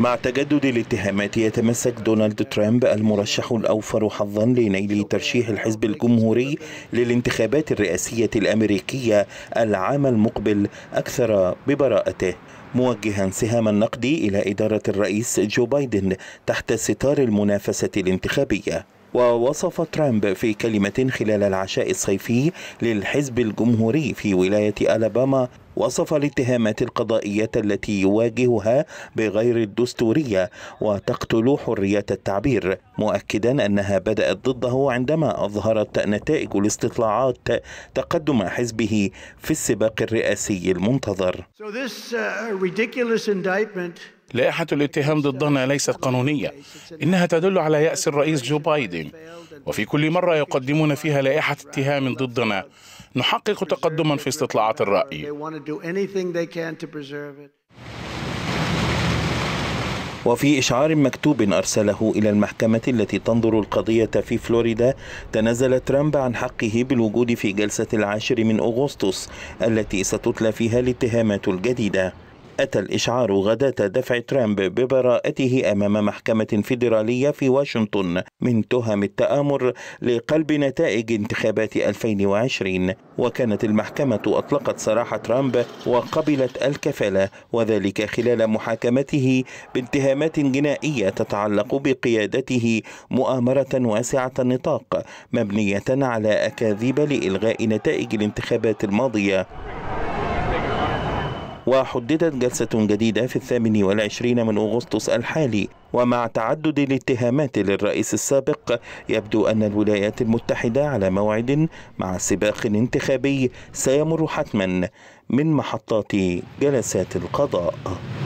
مع تجدد الاتهامات يتمسك دونالد ترامب المرشح الأوفر حظا لنيل ترشيح الحزب الجمهوري للانتخابات الرئاسية الأمريكية العام المقبل أكثر ببراءته موجها سهام النقد إلى إدارة الرئيس جو بايدن تحت ستار المنافسة الانتخابية ووصف ترامب في كلمة خلال العشاء الصيفي للحزب الجمهوري في ولاية ألاباما وصف الاتهامات القضائية التي يواجهها بغير الدستورية وتقتل حرية التعبير مؤكدا أنها بدأت ضده عندما أظهرت نتائج الاستطلاعات تقدم حزبه في السباق الرئاسي المنتظر so this, uh, لائحة الاتهام ضدنا ليست قانونية إنها تدل على يأس الرئيس جو بايدن وفي كل مرة يقدمون فيها لائحة اتهام ضدنا نحقق تقدما في استطلاعات الرأي وفي إشعار مكتوب أرسله إلى المحكمة التي تنظر القضية في فلوريدا تنازل ترامب عن حقه بالوجود في جلسة العاشر من أغسطس التي ستتلى فيها الاتهامات الجديدة أتى الإشعار غداة دفع ترامب ببراءته أمام محكمة فيدرالية في واشنطن من تهم التآمر لقلب نتائج انتخابات 2020 وكانت المحكمة أطلقت سراح ترامب وقبلت الكفالة وذلك خلال محاكمته باتهامات جنائية تتعلق بقيادته مؤامرة واسعة النطاق مبنية على أكاذيب لإلغاء نتائج الانتخابات الماضية وحددت جلسة جديدة في الثامن والعشرين من أغسطس الحالي ومع تعدد الاتهامات للرئيس السابق يبدو أن الولايات المتحدة على موعد مع سباق انتخابي سيمر حتما من محطات جلسات القضاء